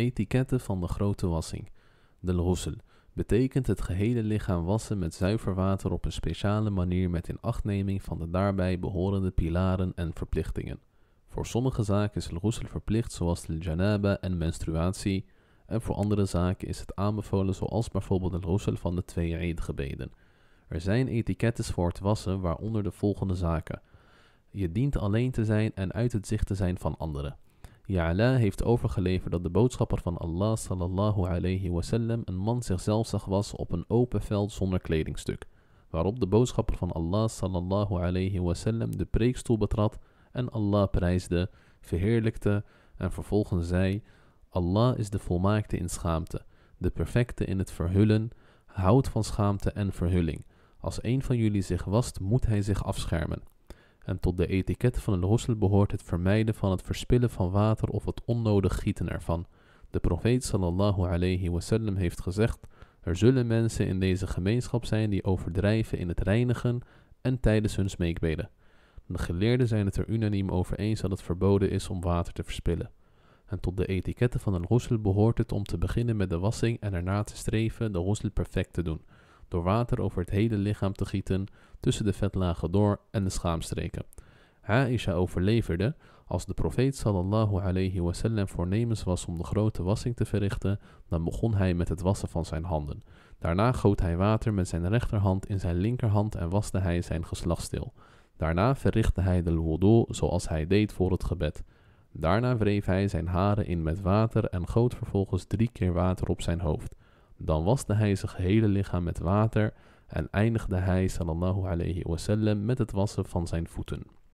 Etiketten van de grote wassing. De ghusl betekent het gehele lichaam wassen met zuiver water op een speciale manier met inachtneming van de daarbij behorende pilaren en verplichtingen. Voor sommige zaken is ghusl verplicht zoals de janaba en menstruatie en voor andere zaken is het aanbevolen zoals bijvoorbeeld de ghusl van de twee gebeden. Er zijn etiketten voor het wassen waaronder de volgende zaken. Je dient alleen te zijn en uit het zicht te zijn van anderen. Ya'la heeft overgeleverd dat de boodschapper van Allah sallallahu alayhi wasallam een man zichzelf zag was op een open veld zonder kledingstuk. Waarop de boodschapper van Allah sallallahu alayhi wasallam de preekstoel betrad en Allah prijsde, verheerlijkte en vervolgens zei: Allah is de volmaakte in schaamte, de perfecte in het verhullen, houdt van schaamte en verhulling. Als een van jullie zich wast, moet hij zich afschermen. En tot de etiketten van een hostel behoort het vermijden van het verspillen van water of het onnodig gieten ervan. De profeet sallallahu alayhi wasallam heeft gezegd: Er zullen mensen in deze gemeenschap zijn die overdrijven in het reinigen en tijdens hun smeekbeden. De geleerden zijn het er unaniem over eens dat het verboden is om water te verspillen. En tot de etiketten van een hostel behoort het om te beginnen met de wassing en erna te streven de hostel perfect te doen, door water over het hele lichaam te gieten, tussen de vetlagen door en de schaamstreken. Aisha overleverde, als de profeet sallallahu alayhi wasallam voornemens was om de grote wassing te verrichten, dan begon hij met het wassen van zijn handen. Daarna goot hij water met zijn rechterhand in zijn linkerhand en waste hij zijn geslachtsdeel. Daarna verrichtte hij de wudu zoals hij deed voor het gebed. Daarna wreef hij zijn haren in met water en goot vervolgens drie keer water op zijn hoofd. Dan waste hij zijn gehele lichaam met water en eindigde hij sallallahu alayhi wasallam met het wassen van zijn voeten.